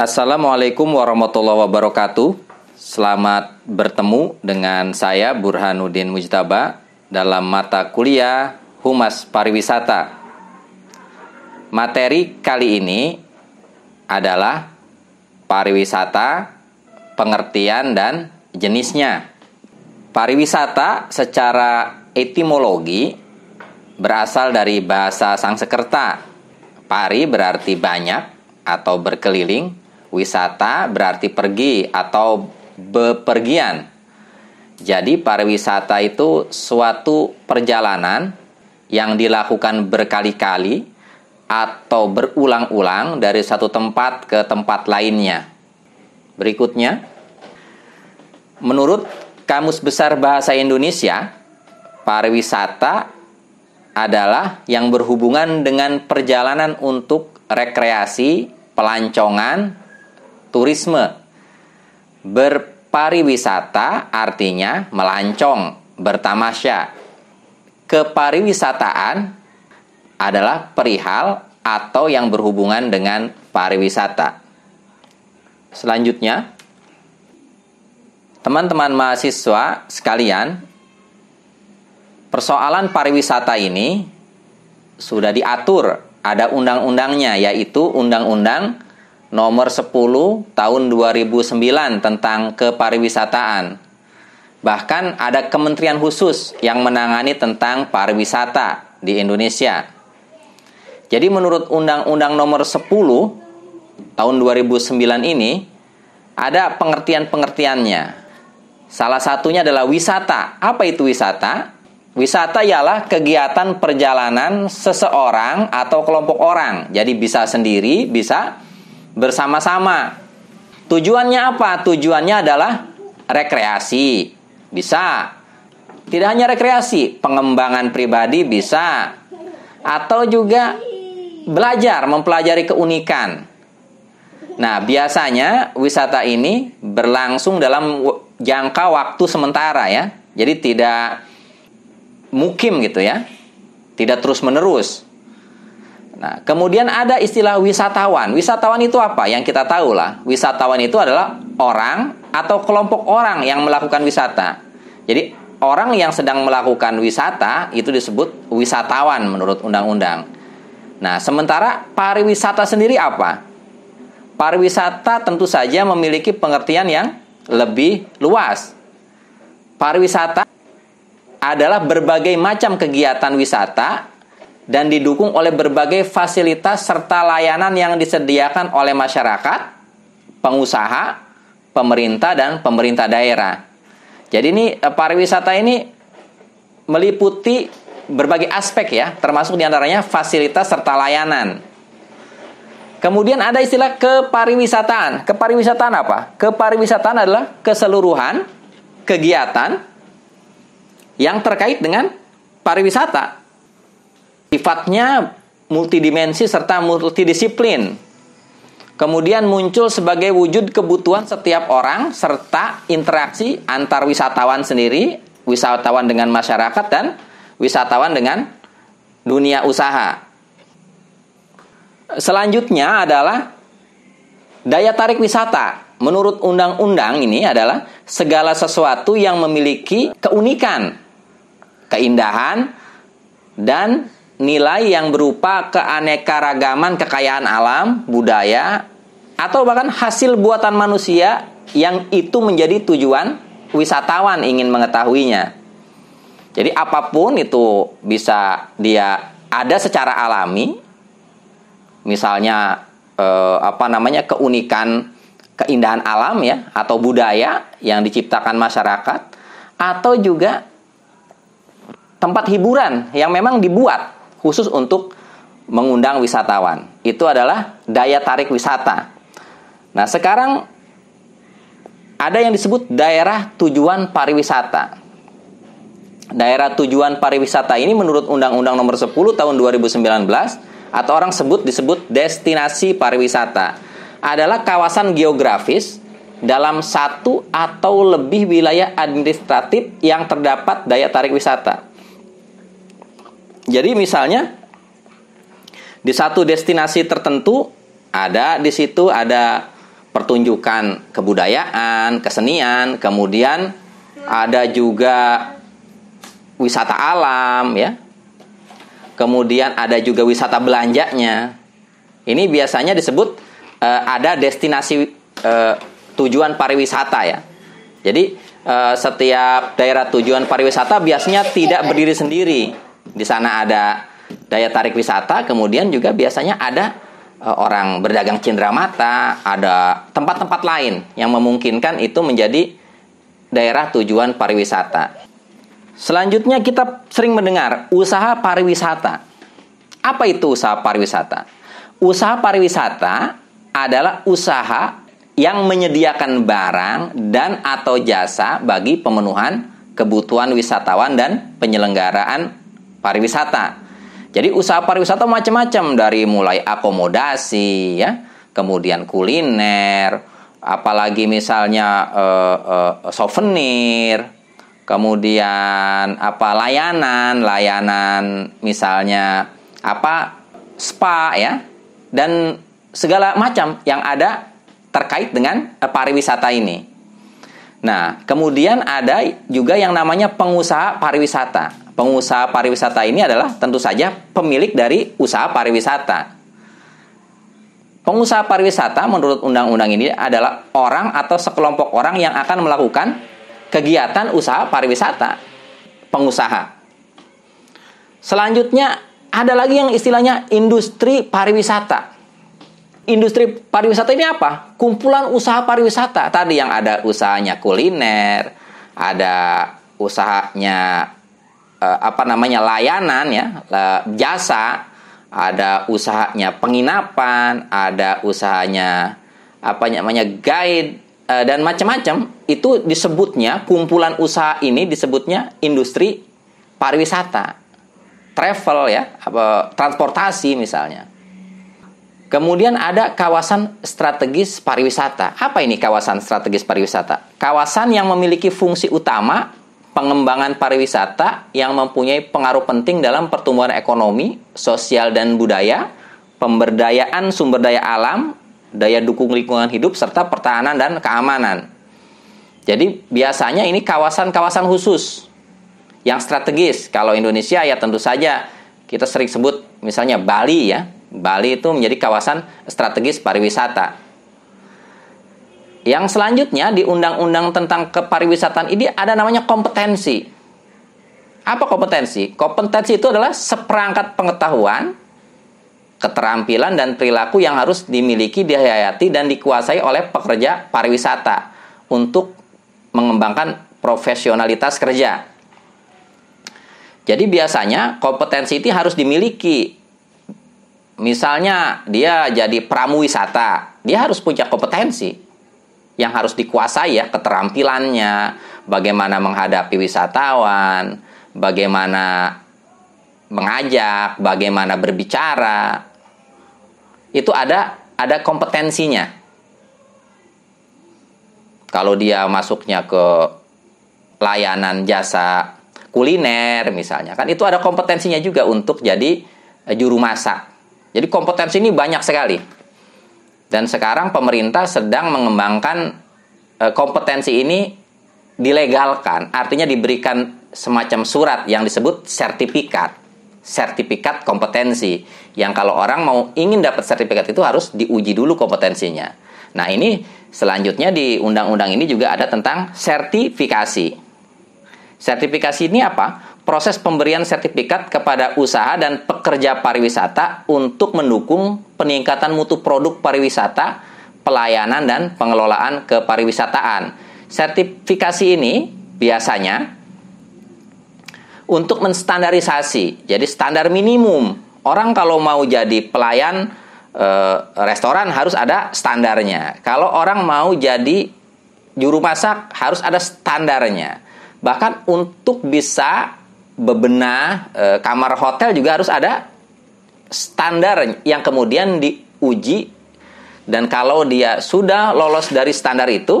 Assalamualaikum warahmatullahi wabarakatuh. Selamat bertemu dengan saya Burhanuddin Mujtaba dalam mata kuliah Humas Pariwisata. Materi kali ini adalah pariwisata, pengertian dan jenisnya. Pariwisata secara etimologi berasal dari bahasa Sangsekerta. Pari berarti banyak atau berkeliling Wisata berarti pergi atau bepergian. Jadi pariwisata itu suatu perjalanan yang dilakukan berkali-kali atau berulang-ulang dari satu tempat ke tempat lainnya. Berikutnya, menurut Kamus Besar Bahasa Indonesia, pariwisata adalah yang berhubungan dengan perjalanan untuk rekreasi, pelancongan, turisme. Berpariwisata artinya melancong, bertamasya. Kepariwisataan adalah perihal atau yang berhubungan dengan pariwisata. Selanjutnya, teman-teman mahasiswa sekalian, persoalan pariwisata ini sudah diatur, ada undang-undangnya yaitu Undang-Undang nomor 10 tahun 2009 tentang kepariwisataan. Bahkan ada kementerian khusus yang menangani tentang pariwisata di Indonesia. Jadi menurut Undang-Undang nomor 10 tahun 2009 ini ada pengertian-pengertiannya. Salah satunya adalah wisata. Apa itu wisata? Wisata ialah kegiatan perjalanan seseorang atau kelompok orang. Jadi bisa sendiri, bisa bersama-sama. Tujuannya apa? Tujuannya adalah rekreasi. Bisa. Tidak hanya rekreasi, pengembangan pribadi bisa. Atau juga belajar, mempelajari keunikan. Nah, biasanya wisata ini berlangsung dalam jangka waktu sementara ya. Jadi tidak mukim gitu ya. Tidak terus-menerus. Nah, kemudian ada istilah wisatawan. Wisatawan itu apa? Yang kita tahu lah, wisatawan itu adalah orang atau kelompok orang yang melakukan wisata. Jadi, orang yang sedang melakukan wisata itu disebut wisatawan menurut undang-undang. Nah, sementara pariwisata sendiri apa? Pariwisata tentu saja memiliki pengertian yang lebih luas. Pariwisata adalah berbagai macam kegiatan wisata dan didukung oleh berbagai fasilitas serta layanan yang disediakan oleh masyarakat, pengusaha, pemerintah dan pemerintah daerah. Jadi ini eh, pariwisata ini meliputi berbagai aspek ya, termasuk diantaranya fasilitas serta layanan. Kemudian ada istilah kepariwisataan. Kepariwisataan apa? Kepariwisataan adalah keseluruhan kegiatan yang terkait dengan pariwisata. Sifatnya multidimensi serta multidisiplin. Kemudian muncul sebagai wujud kebutuhan setiap orang serta interaksi antar wisatawan sendiri, wisatawan dengan masyarakat dan wisatawan dengan dunia usaha. Selanjutnya adalah daya tarik wisata. Menurut undang-undang ini adalah segala sesuatu yang memiliki keunikan, keindahan, dan nilai yang berupa keanekaragaman kekayaan alam, budaya, atau bahkan hasil buatan manusia yang itu menjadi tujuan wisatawan ingin mengetahuinya. Jadi apapun itu bisa dia ada secara alami, misalnya eh, apa namanya keunikan keindahan alam ya atau budaya yang diciptakan masyarakat atau juga tempat hiburan yang memang dibuat khusus untuk mengundang wisatawan. Itu adalah daya tarik wisata. Nah, sekarang ada yang disebut daerah tujuan pariwisata. Daerah tujuan pariwisata ini menurut Undang-Undang Nomor 10 Tahun 2019 atau orang sebut disebut destinasi pariwisata adalah kawasan geografis dalam satu atau lebih wilayah administratif yang terdapat daya tarik wisata. Jadi misalnya di satu destinasi tertentu ada di situ ada pertunjukan kebudayaan, kesenian, kemudian ada juga wisata alam ya. Kemudian ada juga wisata belanjanya. Ini biasanya disebut uh, ada destinasi uh, tujuan pariwisata ya. Jadi uh, setiap daerah tujuan pariwisata biasanya tidak berdiri sendiri di sana ada daya tarik wisata, kemudian juga biasanya ada eh, orang berdagang cindera mata, ada tempat-tempat lain yang memungkinkan itu menjadi daerah tujuan pariwisata. Selanjutnya kita sering mendengar usaha pariwisata. Apa itu usaha pariwisata? Usaha pariwisata adalah usaha yang menyediakan barang dan atau jasa bagi pemenuhan kebutuhan wisatawan dan penyelenggaraan pariwisata. Jadi usaha pariwisata macam-macam dari mulai akomodasi ya, kemudian kuliner, apalagi misalnya uh, uh, souvenir, kemudian apa layanan, layanan misalnya apa spa ya dan segala macam yang ada terkait dengan uh, pariwisata ini. Nah, kemudian ada juga yang namanya pengusaha pariwisata pengusaha pariwisata ini adalah tentu saja pemilik dari usaha pariwisata. Pengusaha pariwisata menurut undang-undang ini adalah orang atau sekelompok orang yang akan melakukan kegiatan usaha pariwisata. Pengusaha. Selanjutnya ada lagi yang istilahnya industri pariwisata. Industri pariwisata ini apa? Kumpulan usaha pariwisata. Tadi yang ada usahanya kuliner, ada usahanya uh, apa namanya layanan ya jasa ada usahanya penginapan ada usahanya apa namanya guide eh, dan macam-macam itu disebutnya kumpulan usaha ini disebutnya industri pariwisata travel ya apa transportasi misalnya Kemudian ada kawasan strategis pariwisata. Apa ini kawasan strategis pariwisata? Kawasan yang memiliki fungsi utama pengembangan pariwisata yang mempunyai pengaruh penting dalam pertumbuhan ekonomi, sosial dan budaya, pemberdayaan sumber daya alam, daya dukung lingkungan hidup serta pertahanan dan keamanan. Jadi biasanya ini kawasan-kawasan khusus yang strategis. Kalau Indonesia ya tentu saja kita sering sebut misalnya Bali ya. Bali itu menjadi kawasan strategis pariwisata. Yang selanjutnya di undang-undang tentang kepariwisataan ini ada namanya kompetensi. Apa kompetensi? Kompetensi itu adalah seperangkat pengetahuan, keterampilan dan perilaku yang harus dimiliki, dihayati dan dikuasai oleh pekerja pariwisata untuk mengembangkan profesionalitas kerja. Jadi biasanya kompetensi itu harus dimiliki. Misalnya dia jadi pramu wisata, dia harus punya kompetensi yang harus dikuasai ya keterampilannya, bagaimana menghadapi wisatawan, bagaimana mengajak, bagaimana berbicara. Itu ada ada kompetensinya. Kalau dia masuknya ke layanan jasa kuliner misalnya kan itu ada kompetensinya juga untuk jadi eh, juru masak. Jadi kompetensi ini banyak sekali. Dan sekarang pemerintah sedang mengembangkan e, kompetensi ini dilegalkan, artinya diberikan semacam surat yang disebut sertifikat, sertifikat kompetensi. Yang kalau orang mau ingin dapat sertifikat itu harus diuji dulu kompetensinya. Nah, ini selanjutnya di undang-undang ini juga ada tentang sertifikasi. Sertifikasi ini apa? proses pemberian sertifikat kepada usaha dan pekerja pariwisata untuk mendukung peningkatan mutu produk pariwisata, pelayanan dan pengelolaan kepariwisataan. Sertifikasi ini biasanya untuk menstandarisasi. Jadi standar minimum. Orang kalau mau jadi pelayan e, restoran harus ada standarnya. Kalau orang mau jadi juru masak harus ada standarnya. Bahkan untuk bisa bebenah e, kamar hotel juga harus ada standar yang kemudian diuji dan kalau dia sudah lolos dari standar itu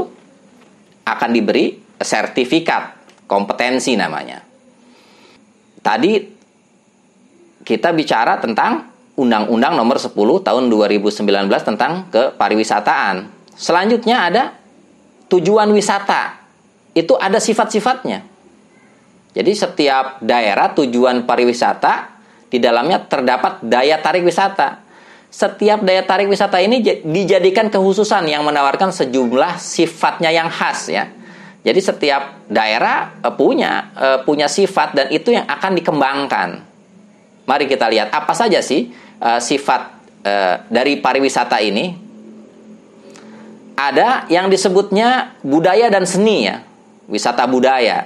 akan diberi sertifikat kompetensi namanya. Tadi kita bicara tentang Undang-Undang Nomor 10 Tahun 2019 tentang kepariwisataan. Selanjutnya ada tujuan wisata. Itu ada sifat-sifatnya. Jadi setiap daerah tujuan pariwisata di dalamnya terdapat daya tarik wisata. Setiap daya tarik wisata ini dijadikan kehususan yang menawarkan sejumlah sifatnya yang khas ya. Jadi setiap daerah eh, punya eh, punya sifat dan itu yang akan dikembangkan. Mari kita lihat apa saja sih eh, sifat dari pariwisata ini. Ada yang disebutnya budaya dan seni ya, wisata budaya.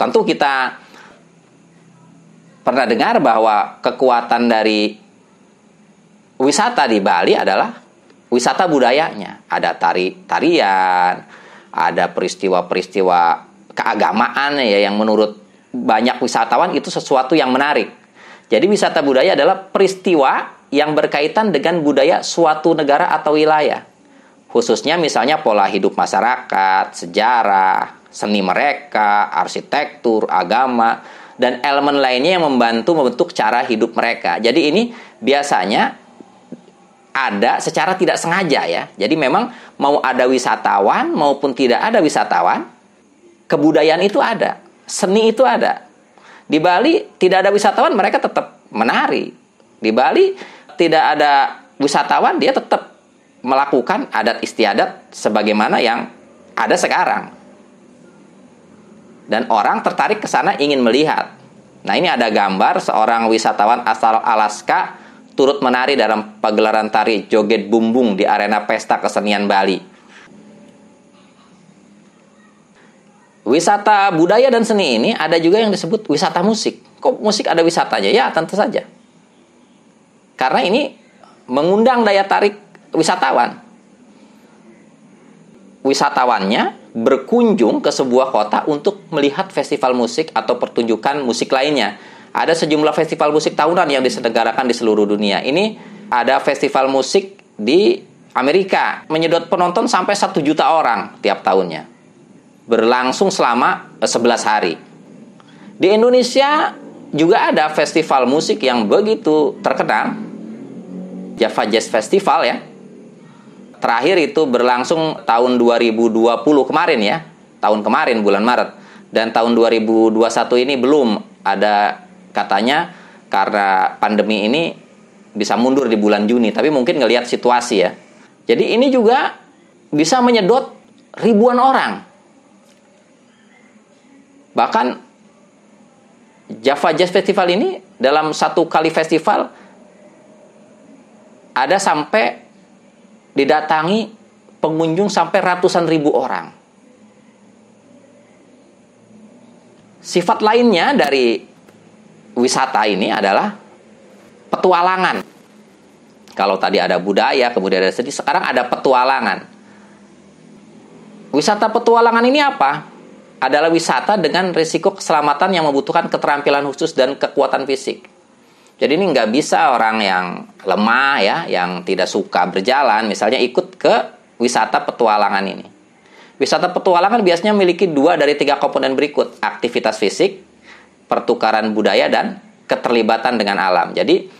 Tentu kita pernah dengar bahwa kekuatan dari wisata di Bali adalah wisata budayanya. Ada tari tarian, ada peristiwa-peristiwa keagamaan ya yang menurut banyak wisatawan itu sesuatu yang menarik. Jadi wisata budaya adalah peristiwa yang berkaitan dengan budaya suatu negara atau wilayah. Khususnya misalnya pola hidup masyarakat, sejarah, seni mereka, arsitektur, agama, dan elemen lainnya yang membantu membentuk cara hidup mereka. Jadi ini biasanya ada secara tidak sengaja ya. Jadi memang mau ada wisatawan maupun tidak ada wisatawan, kebudayaan itu ada, seni itu ada. Di Bali tidak ada wisatawan, mereka tetap menari. Di Bali tidak ada wisatawan, dia tetap melakukan adat istiadat sebagaimana yang ada sekarang dan orang tertarik ke sana ingin melihat. Nah, ini ada gambar seorang wisatawan asal Alaska turut menari dalam pagelaran tari joget bumbung di arena pesta kesenian Bali. Wisata budaya dan seni ini ada juga yang disebut wisata musik. Kok musik ada wisatanya? Ya, tentu saja. Karena ini mengundang daya tarik wisatawan. Wisatawannya berkunjung ke sebuah kota untuk melihat festival musik atau pertunjukan musik lainnya. Ada sejumlah festival musik tahunan yang diselenggarakan di seluruh dunia. Ini ada festival musik di Amerika, menyedot penonton sampai 1 juta orang tiap tahunnya. Berlangsung selama 11 hari. Di Indonesia juga ada festival musik yang begitu terkenal, Java Jazz Festival ya, Terakhir itu berlangsung tahun 2020 kemarin ya, tahun kemarin bulan Maret. Dan tahun 2021 ini belum ada katanya karena pandemi ini bisa mundur di bulan Juni, tapi mungkin ngelihat situasi ya. Jadi ini juga bisa menyedot ribuan orang. Bahkan Java Jazz Festival ini dalam satu kali festival ada sampai didatangi pengunjung sampai ratusan ribu orang. Sifat lainnya dari wisata ini adalah petualangan. Kalau tadi ada budaya, kemudian ada sedih, sekarang ada petualangan. Wisata petualangan ini apa? Adalah wisata dengan risiko keselamatan yang membutuhkan keterampilan khusus dan kekuatan fisik. Jadi ini nggak bisa orang yang lemah ya, yang tidak suka berjalan, misalnya ikut ke wisata petualangan ini. Wisata petualangan biasanya memiliki dua dari tiga komponen berikut, aktivitas fisik, pertukaran budaya, dan keterlibatan dengan alam. Jadi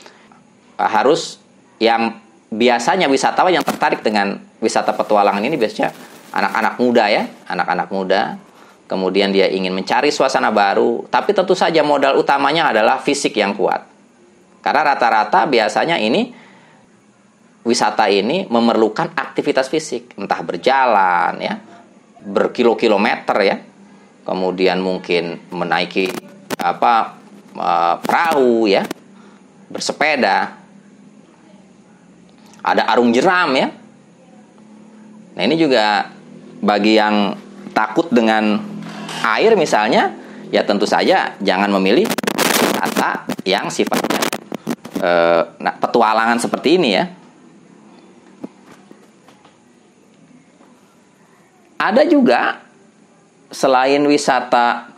eh, harus yang biasanya wisatawan yang tertarik dengan wisata petualangan ini biasanya anak-anak muda ya, anak-anak muda. Kemudian dia ingin mencari suasana baru, tapi tentu saja modal utamanya adalah fisik yang kuat. Karena rata-rata biasanya ini wisata ini memerlukan aktivitas fisik, entah berjalan ya, berkilo-kilometer ya. Kemudian mungkin menaiki apa e, perahu ya, bersepeda. Ada arung jeram ya. Nah, ini juga bagi yang takut dengan air misalnya, ya tentu saja jangan memilih wisata yang sifat Eh, nah, petualangan seperti ini ya. Ada juga selain wisata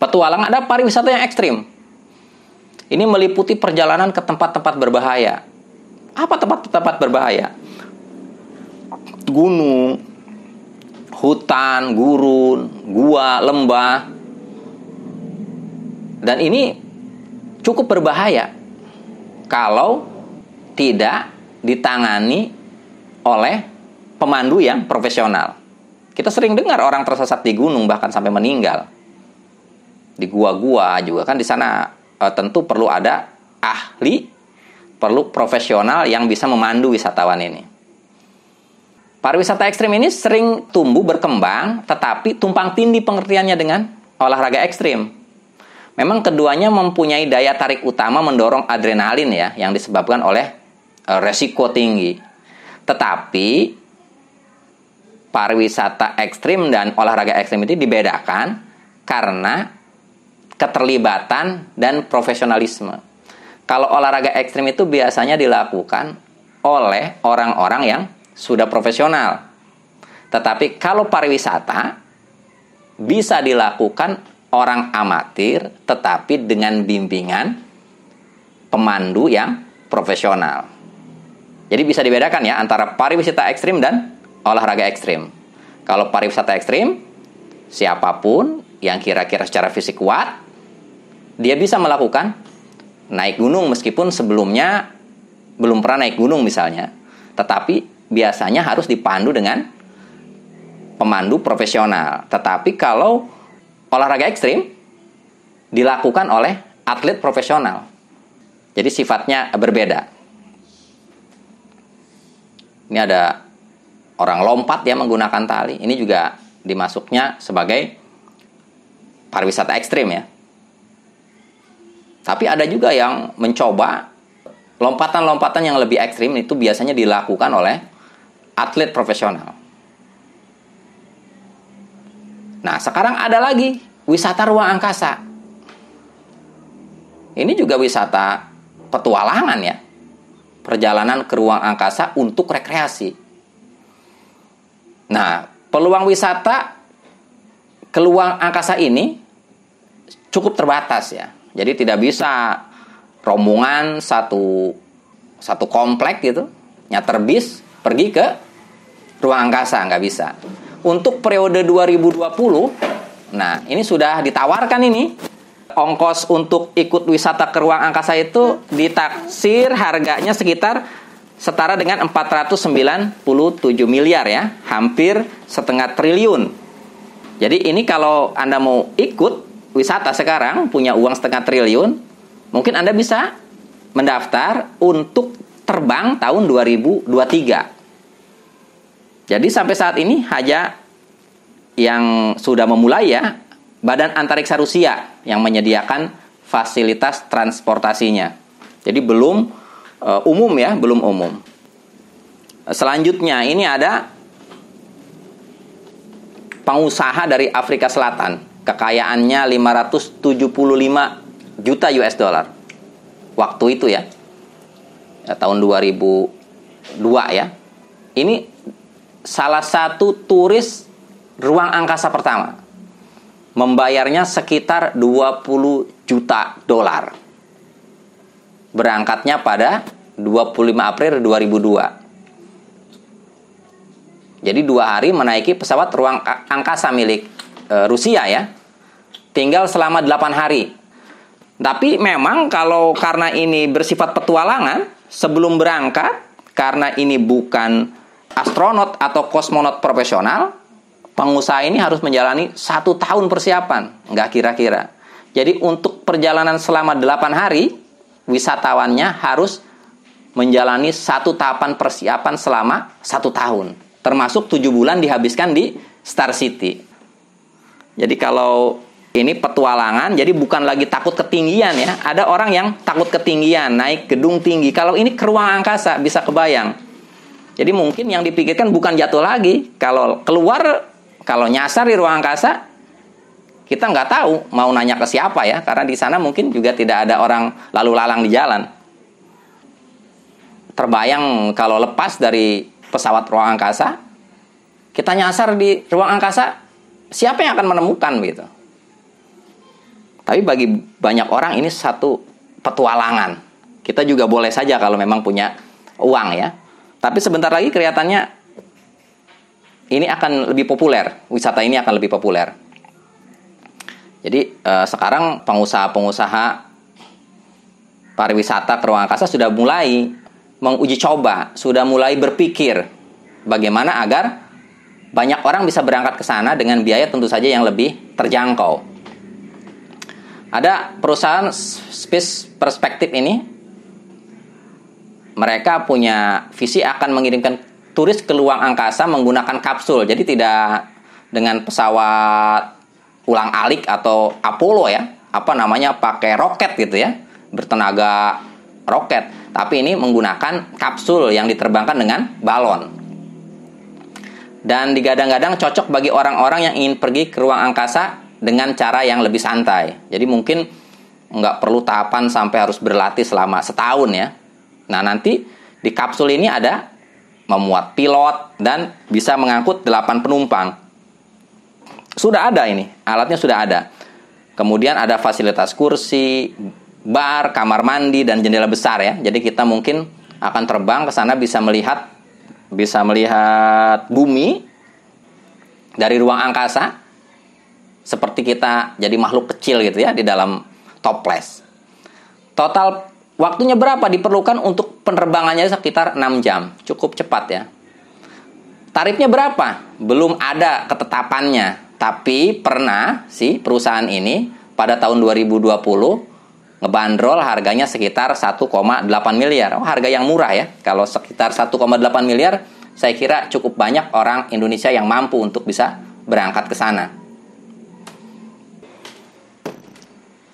petualangan ada pariwisata yang ekstrim. Ini meliputi perjalanan ke tempat-tempat berbahaya. Apa tempat-tempat berbahaya? Gunung, hutan, gurun, gua, lembah. Dan ini cukup berbahaya kalau tidak ditangani oleh pemandu yang profesional. Kita sering dengar orang tersesat di gunung bahkan sampai meninggal. Di gua-gua juga kan di sana e, tentu perlu ada ahli, perlu profesional yang bisa memandu wisatawan ini. Pariwisata ekstrim ini sering tumbuh berkembang, tetapi tumpang tindih pengertiannya dengan olahraga ekstrim. Memang keduanya mempunyai daya tarik utama mendorong adrenalin ya yang disebabkan oleh eh, resiko tinggi. Tetapi pariwisata ekstrim dan olahraga ekstrim itu dibedakan karena keterlibatan dan profesionalisme. Kalau olahraga ekstrim itu biasanya dilakukan oleh orang-orang yang sudah profesional. Tetapi kalau pariwisata bisa dilakukan orang amatir tetapi dengan bimbingan pemandu yang profesional. Jadi bisa dibedakan ya antara pariwisata ekstrim dan olahraga ekstrim. Kalau pariwisata ekstrim, siapapun yang kira-kira secara fisik kuat, dia bisa melakukan naik gunung meskipun sebelumnya belum pernah naik gunung misalnya. Tetapi biasanya harus dipandu dengan pemandu profesional. Tetapi kalau olahraga ekstrim dilakukan oleh atlet profesional. Jadi sifatnya berbeda. Ini ada orang lompat ya menggunakan tali. Ini juga dimasuknya sebagai pariwisata ekstrim ya. Tapi ada juga yang mencoba lompatan-lompatan yang lebih ekstrim itu biasanya dilakukan oleh atlet profesional. Nah, sekarang ada lagi wisata ruang angkasa. Ini juga wisata petualangan ya. Perjalanan ke ruang angkasa untuk rekreasi. Nah, peluang wisata ke ruang angkasa ini cukup terbatas ya. Jadi tidak bisa rombongan satu satu komplek gitu nyater bis pergi ke ruang angkasa nggak bisa untuk periode 2020 nah ini sudah ditawarkan ini ongkos untuk ikut wisata ke ruang angkasa itu ditaksir harganya sekitar setara dengan 497 miliar ya hampir setengah triliun jadi ini kalau Anda mau ikut wisata sekarang punya uang setengah triliun mungkin Anda bisa mendaftar untuk terbang tahun 2023 jadi sampai saat ini hanya yang sudah memulai ya ah. Badan Antariksa Rusia yang menyediakan fasilitas transportasinya. Jadi belum uh, umum ya, belum umum. Selanjutnya ini ada pengusaha dari Afrika Selatan, kekayaannya 575 juta US dollar. Waktu itu ya. ya tahun 2002 ya. Ini salah satu turis ruang angkasa pertama. Membayarnya sekitar 20 juta dolar. Berangkatnya pada 25 April 2002. Jadi dua hari menaiki pesawat ruang angkasa milik e, Rusia ya. Tinggal selama 8 hari. Tapi memang kalau karena ini bersifat petualangan, sebelum berangkat, karena ini bukan astronot atau kosmonot profesional, pengusaha ini harus menjalani satu tahun persiapan, nggak kira-kira. Jadi untuk perjalanan selama 8 hari, wisatawannya harus menjalani satu tahapan persiapan selama satu tahun. Termasuk tujuh bulan dihabiskan di Star City. Jadi kalau ini petualangan, jadi bukan lagi takut ketinggian ya. Ada orang yang takut ketinggian, naik gedung tinggi. Kalau ini ke ruang angkasa, bisa kebayang jadi mungkin yang dipikirkan bukan jatuh lagi. Kalau keluar, kalau nyasar di ruang angkasa, kita nggak tahu mau nanya ke siapa ya, karena di sana mungkin juga tidak ada orang lalu lalang di jalan. Terbayang kalau lepas dari pesawat ruang angkasa, kita nyasar di ruang angkasa, siapa yang akan menemukan gitu? Tapi bagi banyak orang ini satu petualangan. Kita juga boleh saja kalau memang punya uang ya, tapi sebentar lagi kelihatannya ini akan lebih populer, wisata ini akan lebih populer. Jadi eh, sekarang pengusaha-pengusaha pariwisata ke ruang angkasa sudah mulai menguji coba, sudah mulai berpikir bagaimana agar banyak orang bisa berangkat ke sana dengan biaya tentu saja yang lebih terjangkau. Ada perusahaan Space Perspective ini mereka punya visi akan mengirimkan turis ke luang angkasa menggunakan kapsul. Jadi tidak dengan pesawat ulang alik atau Apollo ya, apa namanya pakai roket gitu ya, bertenaga roket. Tapi ini menggunakan kapsul yang diterbangkan dengan balon. Dan digadang-gadang cocok bagi orang-orang yang ingin pergi ke ruang angkasa dengan cara yang lebih santai. Jadi mungkin nggak perlu tahapan sampai harus berlatih selama setahun ya. Nah, nanti di kapsul ini ada memuat pilot dan bisa mengangkut 8 penumpang. Sudah ada ini, alatnya sudah ada. Kemudian ada fasilitas kursi, bar, kamar mandi dan jendela besar ya. Jadi kita mungkin akan terbang ke sana bisa melihat bisa melihat bumi dari ruang angkasa seperti kita jadi makhluk kecil gitu ya di dalam toples. Total Waktunya berapa diperlukan untuk penerbangannya sekitar 6 jam. Cukup cepat ya. Tarifnya berapa? Belum ada ketetapannya. Tapi pernah si perusahaan ini pada tahun 2020 ngebandrol harganya sekitar 1,8 miliar. Oh, harga yang murah ya. Kalau sekitar 1,8 miliar, saya kira cukup banyak orang Indonesia yang mampu untuk bisa berangkat ke sana.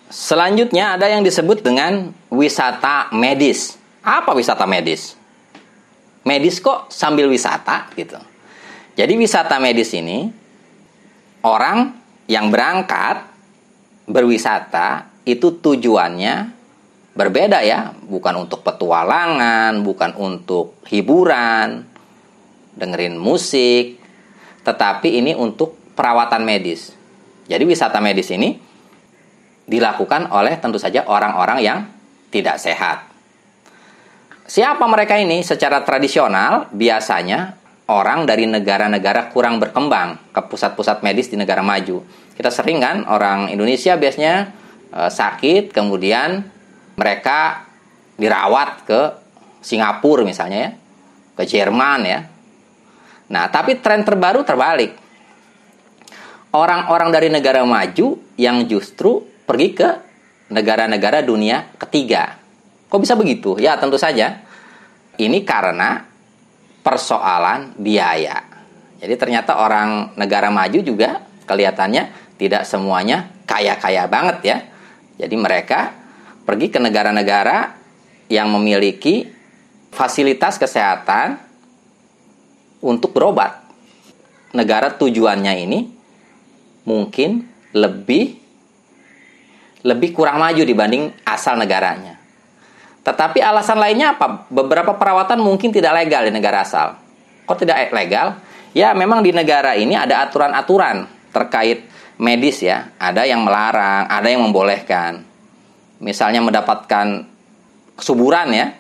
Selanjutnya ada yang disebut dengan wisata medis. Apa wisata medis? Medis kok sambil wisata gitu. Jadi wisata medis ini orang yang berangkat berwisata itu tujuannya berbeda ya, bukan untuk petualangan, bukan untuk hiburan, dengerin musik, tetapi ini untuk perawatan medis. Jadi wisata medis ini dilakukan oleh tentu saja orang-orang yang tidak sehat. Siapa mereka ini? Secara tradisional, biasanya orang dari negara-negara kurang berkembang ke pusat-pusat medis di negara maju. Kita sering kan orang Indonesia biasanya e, sakit, kemudian mereka dirawat ke Singapura misalnya ya, ke Jerman ya. Nah, tapi tren terbaru terbalik. Orang-orang dari negara maju yang justru pergi ke negara-negara dunia ketiga. Kok bisa begitu? Ya, tentu saja. Ini karena persoalan biaya. Jadi ternyata orang negara maju juga kelihatannya tidak semuanya kaya-kaya banget ya. Jadi mereka pergi ke negara-negara yang memiliki fasilitas kesehatan untuk berobat. Negara tujuannya ini mungkin lebih lebih kurang maju dibanding asal negaranya. Tetapi alasan lainnya apa? Beberapa perawatan mungkin tidak legal di negara asal. Kok tidak legal? Ya memang di negara ini ada aturan-aturan terkait medis ya. Ada yang melarang, ada yang membolehkan. Misalnya mendapatkan kesuburan ya.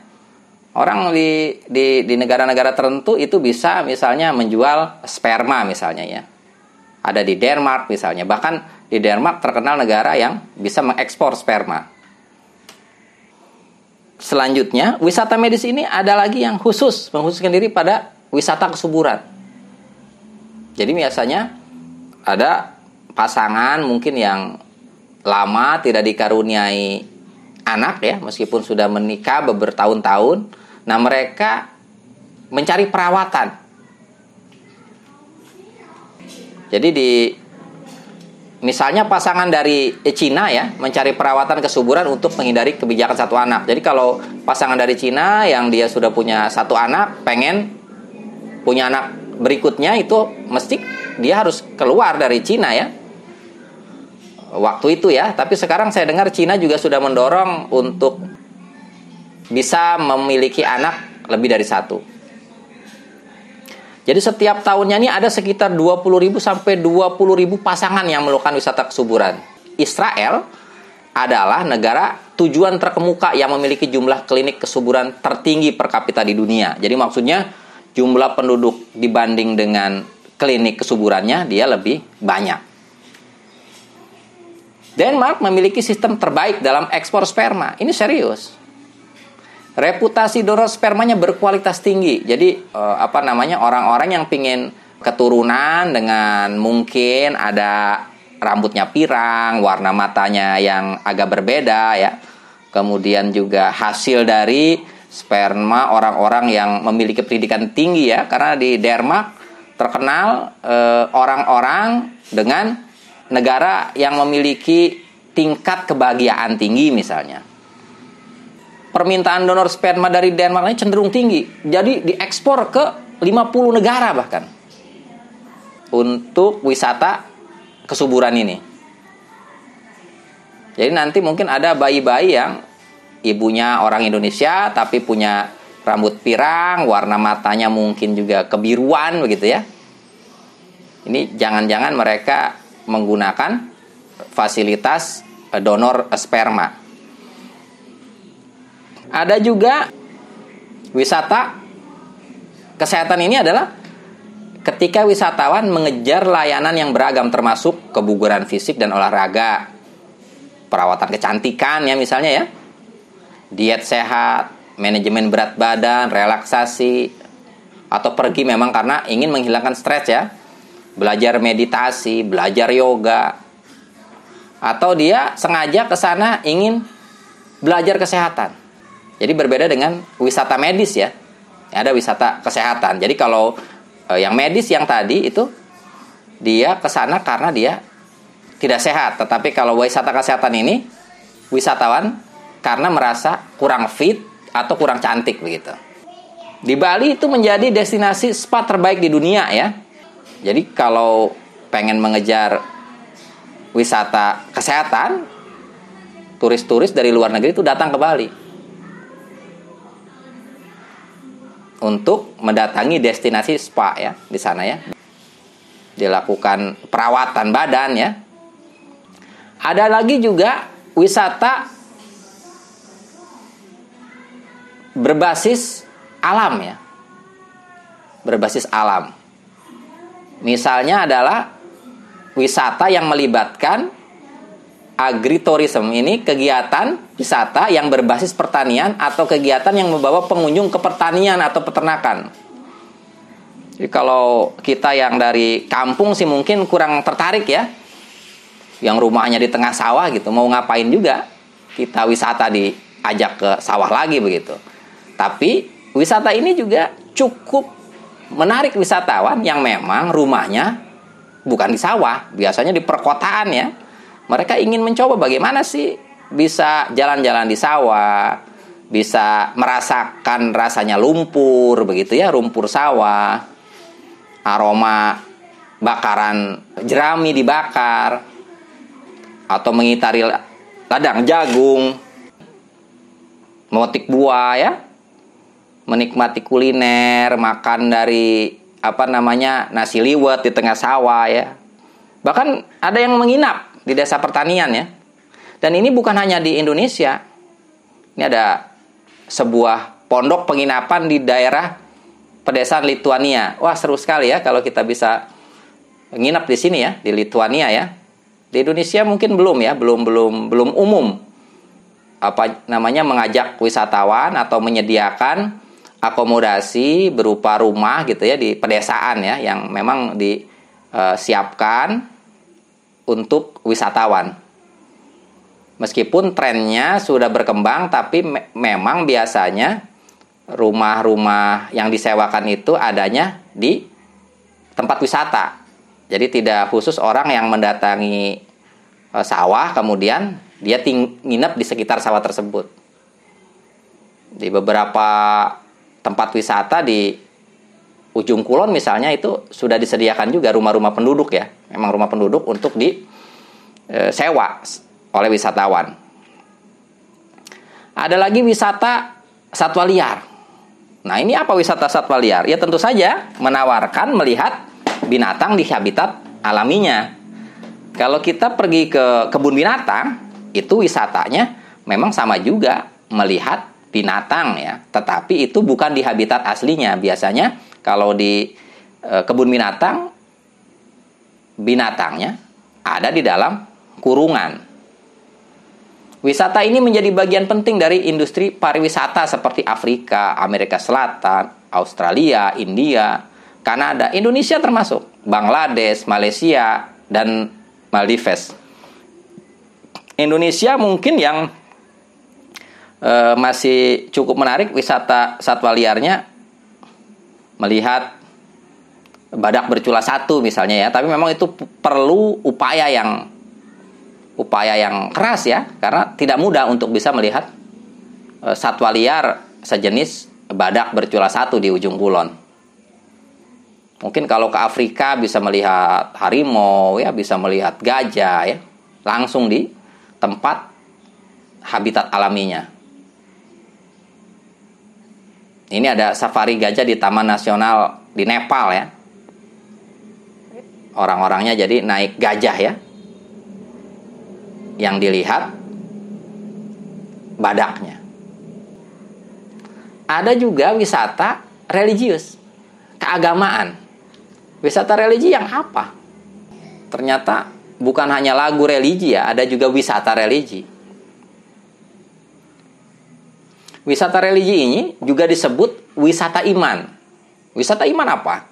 Orang di di di negara-negara tertentu itu bisa misalnya menjual sperma misalnya ya. Ada di Denmark misalnya. Bahkan di Denmark terkenal negara yang bisa mengekspor sperma. Selanjutnya, wisata medis ini ada lagi yang khusus menghususkan diri pada wisata kesuburan. Jadi biasanya ada pasangan mungkin yang lama tidak dikaruniai anak ya, meskipun sudah menikah beberapa tahun tahun Nah, mereka mencari perawatan. Jadi di misalnya pasangan dari Cina ya mencari perawatan kesuburan untuk menghindari kebijakan satu anak. Jadi kalau pasangan dari Cina yang dia sudah punya satu anak pengen punya anak berikutnya itu mesti dia harus keluar dari Cina ya. Waktu itu ya, tapi sekarang saya dengar Cina juga sudah mendorong untuk bisa memiliki anak lebih dari satu. Jadi setiap tahunnya ini ada sekitar 20.000 sampai 20.000 pasangan yang melakukan wisata kesuburan. Israel adalah negara tujuan terkemuka yang memiliki jumlah klinik kesuburan tertinggi per kapita di dunia. Jadi maksudnya jumlah penduduk dibanding dengan klinik kesuburannya dia lebih banyak. Denmark memiliki sistem terbaik dalam ekspor sperma. Ini serius. Reputasi spermanya berkualitas tinggi. Jadi eh, apa namanya orang-orang yang pingin keturunan dengan mungkin ada rambutnya pirang, warna matanya yang agak berbeda ya. Kemudian juga hasil dari sperma orang-orang yang memiliki pendidikan tinggi ya karena di Denmark terkenal orang eh, orang-orang dengan negara yang memiliki tingkat kebahagiaan tinggi misalnya permintaan donor sperma dari Denmark ini cenderung tinggi. Jadi diekspor ke 50 negara bahkan untuk wisata kesuburan ini. Jadi nanti mungkin ada bayi-bayi yang ibunya orang Indonesia tapi punya rambut pirang, warna matanya mungkin juga kebiruan begitu ya. Ini jangan-jangan mereka menggunakan fasilitas eh, donor eh, sperma ada juga wisata kesehatan ini adalah ketika wisatawan mengejar layanan yang beragam termasuk kebugaran fisik dan olahraga, perawatan kecantikan ya misalnya ya, diet sehat, manajemen berat badan, relaksasi atau pergi memang karena ingin menghilangkan stres ya. Belajar meditasi, belajar yoga, atau dia sengaja ke sana ingin belajar kesehatan. Jadi berbeda dengan wisata medis ya. Ada wisata kesehatan. Jadi kalau eh, yang medis yang tadi itu dia ke sana karena dia tidak sehat. Tetapi kalau wisata kesehatan ini wisatawan karena merasa kurang fit atau kurang cantik begitu. Di Bali itu menjadi destinasi spa terbaik di dunia ya. Jadi kalau pengen mengejar wisata kesehatan, turis-turis dari luar negeri itu datang ke Bali. untuk mendatangi destinasi spa ya di sana ya. Dilakukan perawatan badan ya. Ada lagi juga wisata berbasis alam ya. Berbasis alam. Misalnya adalah wisata yang melibatkan Agritourism ini kegiatan wisata yang berbasis pertanian atau kegiatan yang membawa pengunjung ke pertanian atau peternakan. Jadi kalau kita yang dari kampung sih mungkin kurang tertarik ya. Yang rumahnya di tengah sawah gitu, mau ngapain juga? Kita wisata di ajak ke sawah lagi begitu. Tapi wisata ini juga cukup menarik wisatawan yang memang rumahnya bukan di sawah, biasanya di perkotaan ya mereka ingin mencoba bagaimana sih bisa jalan-jalan di sawah, bisa merasakan rasanya lumpur begitu ya, lumpur sawah, aroma bakaran jerami dibakar atau mengitari ladang jagung, memetik buah ya, menikmati kuliner, makan dari apa namanya nasi liwet di tengah sawah ya. Bahkan ada yang menginap di desa pertanian ya. Dan ini bukan hanya di Indonesia. Ini ada sebuah pondok penginapan di daerah pedesaan Lituania. Wah, seru sekali ya kalau kita bisa menginap di sini ya, di Lituania ya. Di Indonesia mungkin belum ya, belum belum belum umum apa namanya mengajak wisatawan atau menyediakan akomodasi berupa rumah gitu ya di pedesaan ya yang memang disiapkan eh, untuk wisatawan. Meskipun trennya sudah berkembang, tapi me memang biasanya rumah-rumah yang disewakan itu adanya di tempat wisata. Jadi tidak khusus orang yang mendatangi e, sawah kemudian dia nginep di sekitar sawah tersebut. Di beberapa tempat wisata di ujung kulon misalnya itu sudah disediakan juga rumah-rumah penduduk ya, memang rumah penduduk untuk di e, sewa oleh wisatawan. Ada lagi wisata satwa liar. Nah, ini apa wisata satwa liar? Ya tentu saja menawarkan melihat binatang di habitat alaminya. Kalau kita pergi ke kebun binatang, itu wisatanya memang sama juga melihat binatang ya, tetapi itu bukan di habitat aslinya. Biasanya kalau di eh, kebun binatang, binatangnya ada di dalam kurungan. Wisata ini menjadi bagian penting dari industri pariwisata seperti Afrika, Amerika Selatan, Australia, India, Kanada, Indonesia termasuk, Bangladesh, Malaysia, dan Maldives. Indonesia mungkin yang e, masih cukup menarik wisata satwa liarnya melihat badak bercula satu misalnya ya, tapi memang itu perlu upaya yang upaya yang keras ya, karena tidak mudah untuk bisa melihat e, satwa liar sejenis badak bercula satu di ujung kulon. Mungkin kalau ke Afrika bisa melihat harimau ya, bisa melihat gajah ya, langsung di tempat habitat alaminya. Ini ada safari gajah di Taman Nasional di Nepal ya. Orang-orangnya jadi naik gajah ya. Yang dilihat badaknya. Ada juga wisata religius, keagamaan. Wisata religi yang apa? Ternyata bukan hanya lagu religi ya, ada juga wisata religi Wisata religi ini juga disebut wisata iman. Wisata iman apa?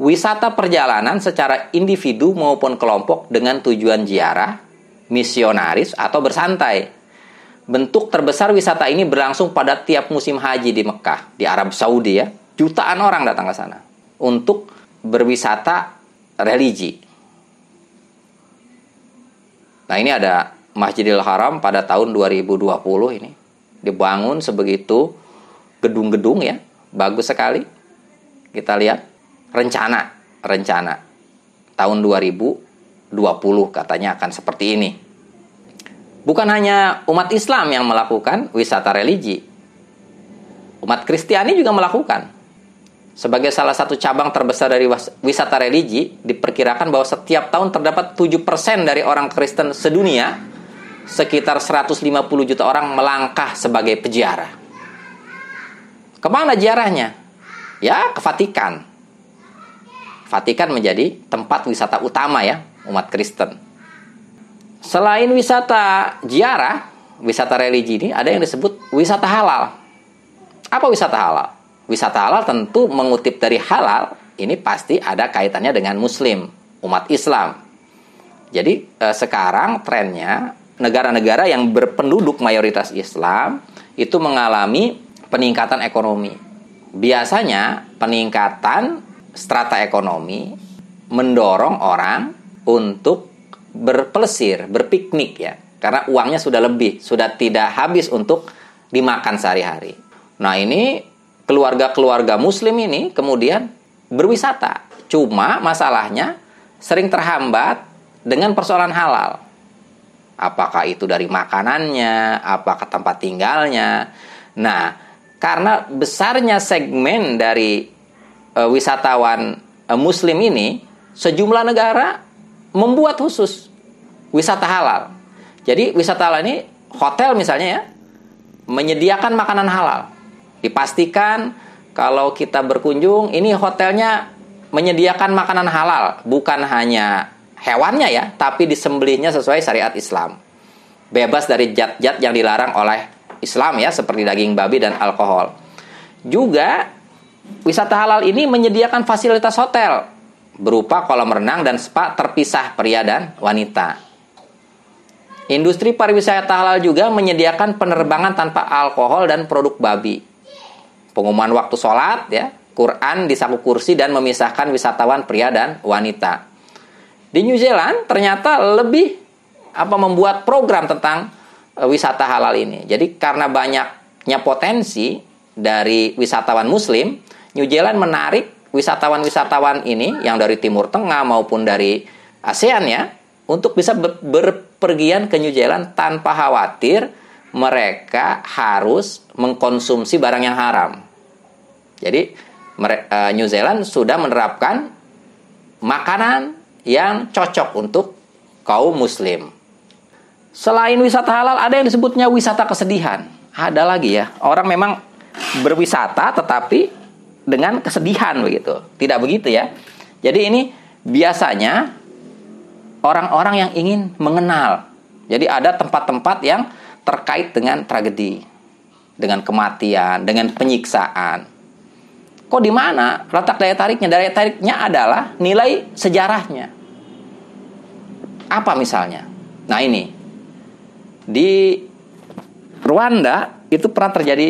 Wisata perjalanan secara individu maupun kelompok dengan tujuan ziarah, misionaris, atau bersantai. Bentuk terbesar wisata ini berlangsung pada tiap musim haji di Mekah, di Arab Saudi ya. Jutaan orang datang ke sana untuk berwisata religi. Nah ini ada Masjidil Haram pada tahun 2020 ini dibangun sebegitu gedung-gedung ya bagus sekali kita lihat rencana rencana tahun 2020 katanya akan seperti ini bukan hanya umat Islam yang melakukan wisata religi umat Kristiani juga melakukan sebagai salah satu cabang terbesar dari wisata religi diperkirakan bahwa setiap tahun terdapat 7% dari orang Kristen sedunia sekitar 150 juta orang melangkah sebagai peziarah. Kemana jaraknya? Ya, ke Vatikan. Vatikan menjadi tempat wisata utama ya umat Kristen. Selain wisata ziarah, wisata religi ini ada yang disebut wisata halal. Apa wisata halal? Wisata halal tentu mengutip dari halal, ini pasti ada kaitannya dengan muslim, umat Islam. Jadi eh, sekarang trennya negara-negara yang berpenduduk mayoritas Islam itu mengalami peningkatan ekonomi. Biasanya peningkatan strata ekonomi mendorong orang untuk berpelesir, berpiknik ya. Karena uangnya sudah lebih, sudah tidak habis untuk dimakan sehari-hari. Nah, ini keluarga-keluarga muslim ini kemudian berwisata. Cuma masalahnya sering terhambat dengan persoalan halal. Apakah itu dari makanannya, apakah tempat tinggalnya. Nah, karena besarnya segmen dari e, wisatawan e, muslim ini, sejumlah negara membuat khusus wisata halal. Jadi wisata halal ini hotel misalnya ya menyediakan makanan halal. Dipastikan kalau kita berkunjung ini hotelnya menyediakan makanan halal, bukan hanya hewannya ya, tapi disembelihnya sesuai syariat Islam. Bebas dari zat-zat yang dilarang oleh Islam ya, seperti daging babi dan alkohol. Juga wisata halal ini menyediakan fasilitas hotel berupa kolam renang dan spa terpisah pria dan wanita. Industri pariwisata halal juga menyediakan penerbangan tanpa alkohol dan produk babi. Pengumuman waktu sholat, ya, Quran di saku kursi dan memisahkan wisatawan pria dan wanita. Di New Zealand ternyata lebih apa membuat program tentang eh, wisata halal ini. Jadi karena banyaknya potensi dari wisatawan muslim, New Zealand menarik wisatawan-wisatawan ini yang dari Timur Tengah maupun dari ASEAN ya untuk bisa berpergian ke New Zealand tanpa khawatir mereka harus mengkonsumsi barang yang haram. Jadi eh, New Zealand sudah menerapkan makanan yang cocok untuk kaum muslim. Selain wisata halal ada yang disebutnya wisata kesedihan. Ada lagi ya, orang memang berwisata tetapi dengan kesedihan begitu. Tidak begitu ya. Jadi ini biasanya orang-orang yang ingin mengenal. Jadi ada tempat-tempat yang terkait dengan tragedi, dengan kematian, dengan penyiksaan. Kok di mana letak daya tariknya? Daya tariknya adalah nilai sejarahnya. Apa misalnya? Nah ini di Rwanda itu pernah terjadi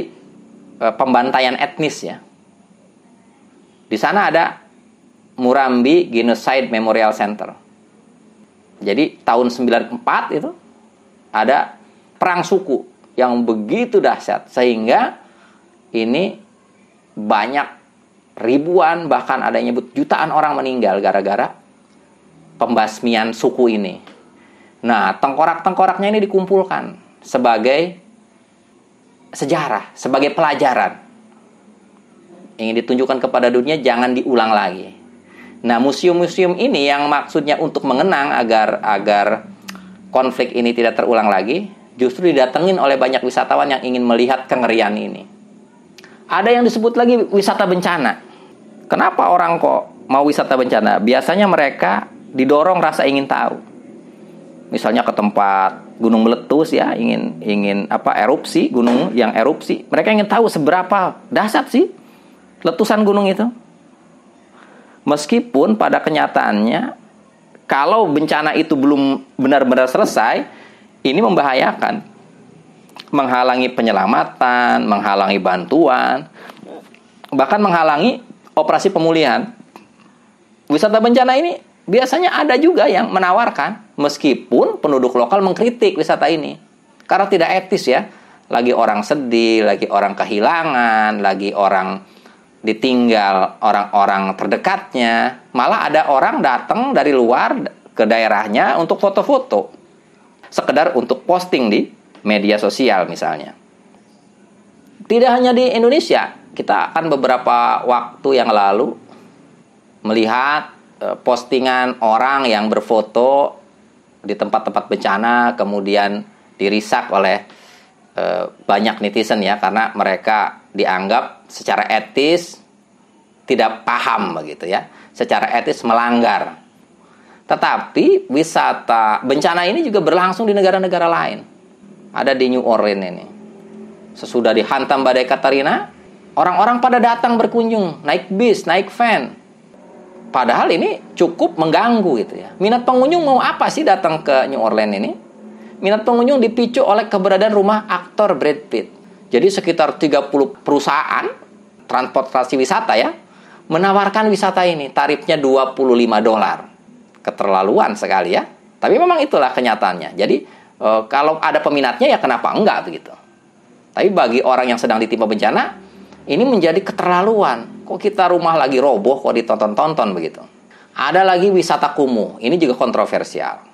e, pembantaian etnis ya. Di sana ada Murambi Genocide Memorial Center. Jadi tahun 94 itu ada perang suku yang begitu dahsyat sehingga ini banyak ribuan bahkan ada yang nyebut jutaan orang meninggal gara-gara pembasmian suku ini. Nah, tengkorak-tengkoraknya ini dikumpulkan sebagai sejarah, sebagai pelajaran. Ingin ditunjukkan kepada dunia jangan diulang lagi. Nah, museum-museum ini yang maksudnya untuk mengenang agar agar konflik ini tidak terulang lagi, justru didatengin oleh banyak wisatawan yang ingin melihat kengerian ini. Ada yang disebut lagi wisata bencana. Kenapa orang kok mau wisata bencana? Biasanya mereka didorong rasa ingin tahu. Misalnya ke tempat gunung meletus ya, ingin ingin apa erupsi, gunung yang erupsi. Mereka ingin tahu seberapa dahsyat sih letusan gunung itu. Meskipun pada kenyataannya kalau bencana itu belum benar-benar selesai, ini membahayakan. Menghalangi penyelamatan, menghalangi bantuan, bahkan menghalangi operasi pemulihan. Wisata bencana ini biasanya ada juga yang menawarkan meskipun penduduk lokal mengkritik wisata ini karena tidak etis ya lagi orang sedih lagi orang kehilangan lagi orang ditinggal orang-orang terdekatnya malah ada orang datang dari luar ke daerahnya untuk foto-foto sekedar untuk posting di media sosial misalnya tidak hanya di Indonesia kita akan beberapa waktu yang lalu melihat Eh, postingan orang yang berfoto di tempat-tempat bencana kemudian dirisak oleh eh, banyak netizen ya karena mereka dianggap secara etis tidak paham begitu ya secara etis melanggar tetapi wisata bencana ini juga berlangsung di negara-negara lain ada di New Orleans ini sesudah dihantam badai Katarina orang-orang pada datang berkunjung naik bis naik van Padahal ini cukup mengganggu gitu ya. Minat pengunjung mau apa sih datang ke New Orleans ini? Minat pengunjung dipicu oleh keberadaan rumah aktor Brad Pitt. Jadi sekitar 30 perusahaan transportasi wisata ya menawarkan wisata ini tarifnya 25 dolar. Keterlaluan sekali ya. Tapi memang itulah kenyataannya. Jadi eh, kalau ada peminatnya ya kenapa enggak begitu. Tapi bagi orang yang sedang ditimpa bencana ini menjadi keterlaluan. Kok kita rumah lagi roboh kok ditonton-tonton begitu. Ada lagi wisata kumuh, ini juga kontroversial.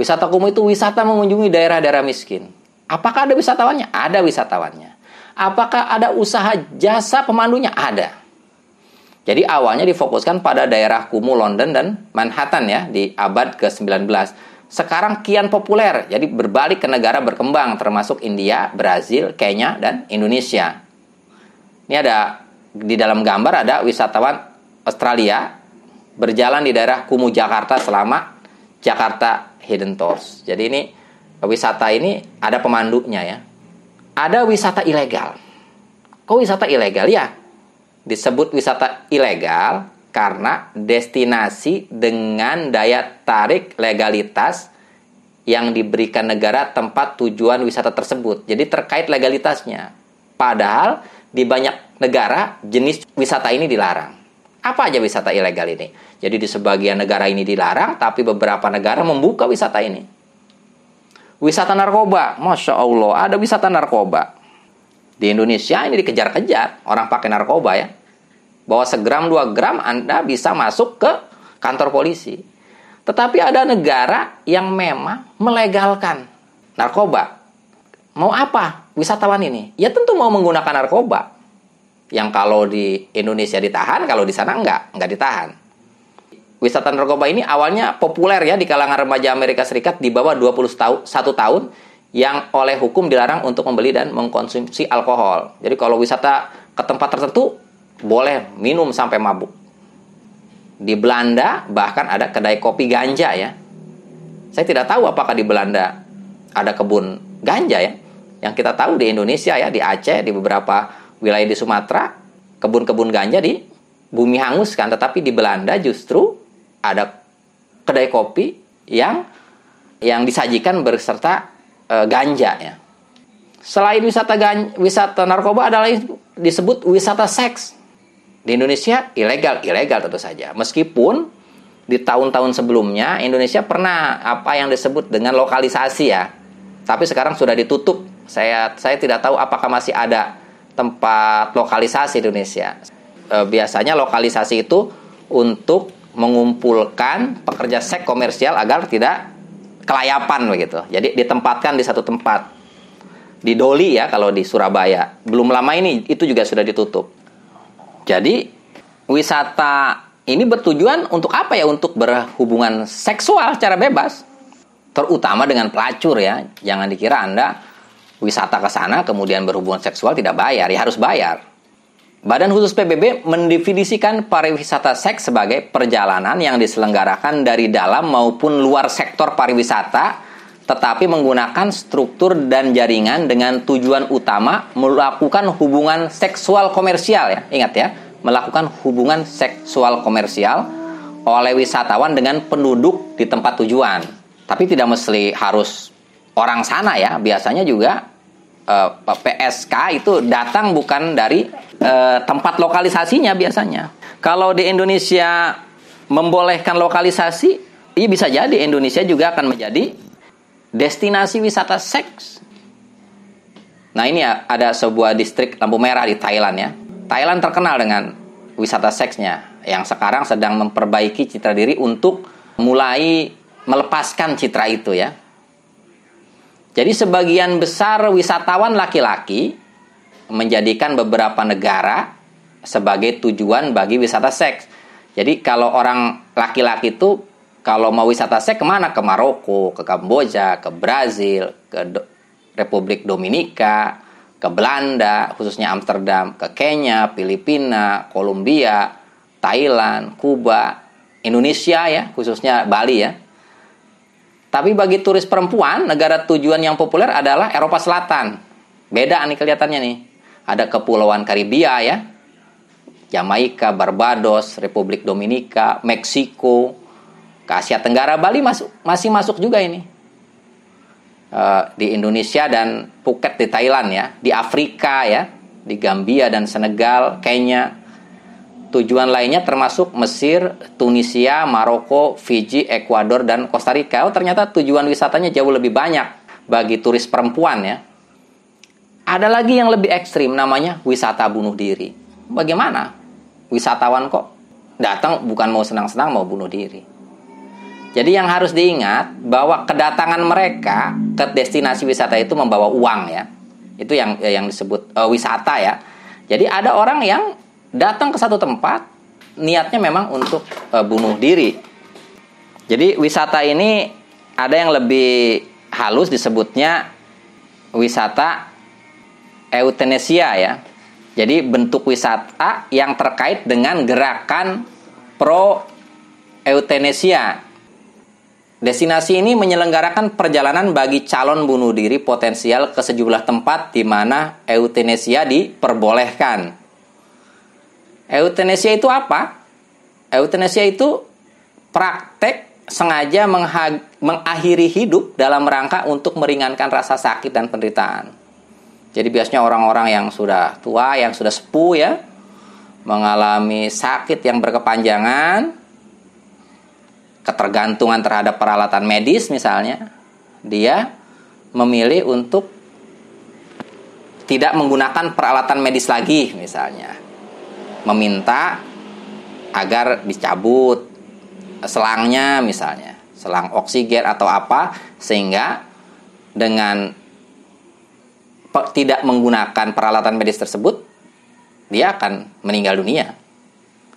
Wisata kumuh itu wisata mengunjungi daerah-daerah miskin. Apakah ada wisatawannya? Ada wisatawannya. Apakah ada usaha jasa pemandunya? Ada. Jadi awalnya difokuskan pada daerah kumuh London dan Manhattan ya di abad ke-19. Sekarang kian populer, jadi berbalik ke negara berkembang termasuk India, Brazil, Kenya, dan Indonesia. Ini ada di dalam gambar ada wisatawan Australia berjalan di daerah Kumu Jakarta selama Jakarta Hidden Tours. Jadi ini wisata ini ada pemandunya ya. Ada wisata ilegal. Kok wisata ilegal ya? Disebut wisata ilegal karena destinasi dengan daya tarik legalitas yang diberikan negara tempat tujuan wisata tersebut. Jadi terkait legalitasnya. Padahal di banyak negara jenis wisata ini dilarang. Apa aja wisata ilegal ini? Jadi di sebagian negara ini dilarang, tapi beberapa negara membuka wisata ini. Wisata narkoba, masya Allah, ada wisata narkoba. Di Indonesia ini dikejar-kejar orang pakai narkoba ya. Bahwa segram dua gram Anda bisa masuk ke kantor polisi. Tetapi ada negara yang memang melegalkan narkoba. Mau apa wisatawan ini? Ya tentu mau menggunakan narkoba. Yang kalau di Indonesia ditahan, kalau di sana enggak, enggak ditahan. Wisata narkoba ini awalnya populer ya di kalangan remaja Amerika Serikat di bawah 21 tahun yang oleh hukum dilarang untuk membeli dan mengkonsumsi alkohol. Jadi kalau wisata ke tempat tertentu boleh minum sampai mabuk. Di Belanda bahkan ada kedai kopi ganja ya. Saya tidak tahu apakah di Belanda ada kebun ganja ya yang kita tahu di Indonesia ya di Aceh di beberapa wilayah di Sumatera kebun-kebun ganja di bumi hangus kan tetapi di Belanda justru ada kedai kopi yang yang disajikan berserta e, ganja ya selain wisata gan, wisata narkoba adalah disebut wisata seks di Indonesia ilegal ilegal tentu saja meskipun di tahun-tahun sebelumnya Indonesia pernah apa yang disebut dengan lokalisasi ya. Tapi sekarang sudah ditutup saya saya tidak tahu apakah masih ada tempat lokalisasi Indonesia. E, biasanya lokalisasi itu untuk mengumpulkan pekerja seks komersial agar tidak kelayapan begitu. Jadi ditempatkan di satu tempat. Di Doli ya kalau di Surabaya. Belum lama ini itu juga sudah ditutup. Jadi wisata ini bertujuan untuk apa ya? Untuk berhubungan seksual secara bebas, terutama dengan pelacur ya. Jangan dikira Anda wisata ke sana kemudian berhubungan seksual tidak bayar, ya harus bayar. Badan khusus PBB mendefinisikan pariwisata seks sebagai perjalanan yang diselenggarakan dari dalam maupun luar sektor pariwisata tetapi menggunakan struktur dan jaringan dengan tujuan utama melakukan hubungan seksual komersial ya. Ingat ya, melakukan hubungan seksual komersial oleh wisatawan dengan penduduk di tempat tujuan. Tapi tidak mesti harus orang sana ya biasanya juga uh, eh, PSK itu datang bukan dari uh, tempat lokalisasinya biasanya. Kalau di Indonesia membolehkan lokalisasi, ini iya bisa jadi Indonesia juga akan menjadi destinasi wisata seks. Nah ini ya, ada sebuah distrik lampu merah di Thailand ya. Thailand terkenal dengan wisata seksnya yang sekarang sedang memperbaiki citra diri untuk mulai melepaskan citra itu ya. Jadi sebagian besar wisatawan laki-laki menjadikan beberapa negara sebagai tujuan bagi wisata seks. Jadi kalau orang laki-laki itu kalau mau wisata seks kemana? Ke Maroko, ke Kamboja, ke Brazil, ke Do Republik Dominika, ke Belanda, khususnya Amsterdam, ke Kenya, Filipina, Kolombia, Thailand, Kuba, Indonesia ya, khususnya Bali ya. Tapi bagi turis perempuan, negara tujuan yang populer adalah Eropa Selatan. Beda nih kelihatannya nih. Ada kepulauan Karibia ya. Jamaika, Barbados, Republik Dominika, Meksiko, ke Asia Tenggara, Bali masuk, masih masuk juga ini. E, di Indonesia dan Phuket di Thailand ya, di Afrika ya, di Gambia dan Senegal, Kenya, Tujuan lainnya termasuk Mesir, Tunisia, Maroko, Fiji, Ekuador, dan Costa Rica. Oh, ternyata tujuan wisatanya jauh lebih banyak bagi turis perempuan ya. Ada lagi yang lebih ekstrim namanya wisata bunuh diri. Bagaimana? Wisatawan kok datang bukan mau senang-senang mau bunuh diri. Jadi yang harus diingat bahwa kedatangan mereka ke destinasi wisata itu membawa uang ya. Itu yang eh, yang disebut uh, wisata ya. Jadi ada orang yang datang ke satu tempat niatnya memang untuk uh, bunuh diri. Jadi wisata ini ada yang lebih halus disebutnya wisata eutanasia ya. Jadi bentuk wisata yang terkait dengan gerakan pro eutanasia Destinasi ini menyelenggarakan perjalanan bagi calon bunuh diri potensial ke sejumlah tempat di mana eutanasia diperbolehkan. Euthanasia itu apa? Euthanasia itu praktek sengaja mengakhiri hidup dalam rangka untuk meringankan rasa sakit dan penderitaan. Jadi biasanya orang-orang yang sudah tua, yang sudah sepuh ya, mengalami sakit yang berkepanjangan, ketergantungan terhadap peralatan medis misalnya, dia memilih untuk tidak menggunakan peralatan medis lagi misalnya meminta agar dicabut selangnya misalnya, selang oksigen atau apa sehingga dengan tidak menggunakan peralatan medis tersebut dia akan meninggal dunia.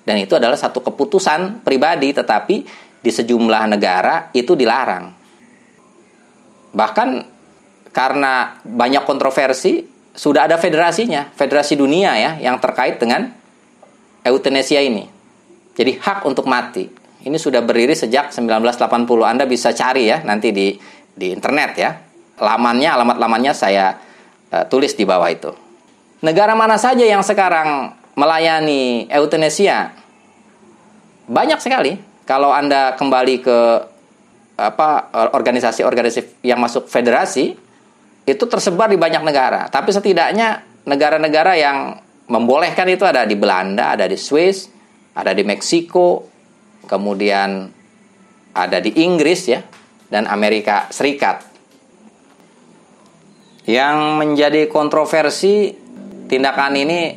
Dan itu adalah satu keputusan pribadi tetapi di sejumlah negara itu dilarang. Bahkan karena banyak kontroversi sudah ada federasinya, federasi dunia ya yang terkait dengan eutanasia ini. Jadi hak untuk mati. Ini sudah berdiri sejak 1980. Anda bisa cari ya nanti di di internet ya. Lamannya, alamat lamannya saya uh, tulis di bawah itu. Negara mana saja yang sekarang melayani eutanasia? Banyak sekali. Kalau Anda kembali ke apa eh, organisasi-organisasi yang masuk federasi itu tersebar di banyak negara. Tapi setidaknya negara-negara yang membolehkan itu ada di Belanda, ada di Swiss, ada di Meksiko, kemudian ada di Inggris ya dan Amerika Serikat. Yang menjadi kontroversi tindakan ini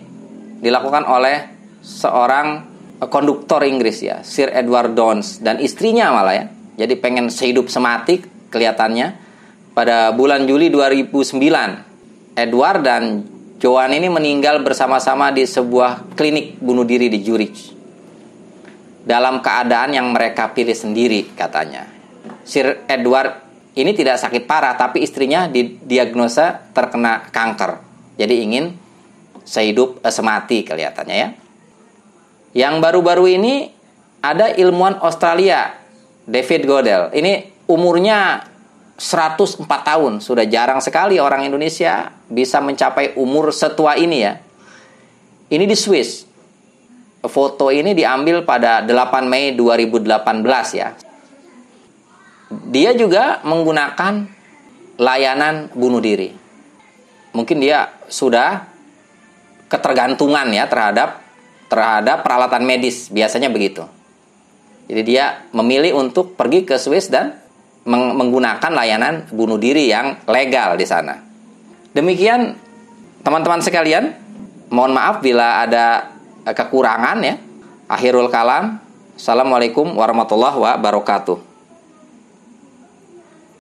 dilakukan oleh seorang konduktor Inggris ya, Sir Edward Downes dan istrinya malah ya. Jadi pengen sehidup semati kelihatannya pada bulan Juli 2009. Edward dan Joan ini meninggal bersama-sama di sebuah klinik bunuh diri di Zurich. Dalam keadaan yang mereka pilih sendiri katanya. Sir Edward ini tidak sakit parah tapi istrinya didiagnosa terkena kanker. Jadi ingin sehidup eh, semati kelihatannya ya. Yang baru-baru ini ada ilmuwan Australia David Godel. Ini umurnya 104 tahun. Sudah jarang sekali orang Indonesia bisa mencapai umur setua ini ya. Ini di Swiss. Foto ini diambil pada 8 Mei 2018 ya. Dia juga menggunakan layanan bunuh diri. Mungkin dia sudah ketergantungan ya terhadap terhadap peralatan medis, biasanya begitu. Jadi dia memilih untuk pergi ke Swiss dan meng menggunakan layanan bunuh diri yang legal di sana. Demikian teman-teman sekalian, mohon maaf bila ada eh, kekurangan ya. Akhirul kalam. Assalamualaikum warahmatullahi wabarakatuh.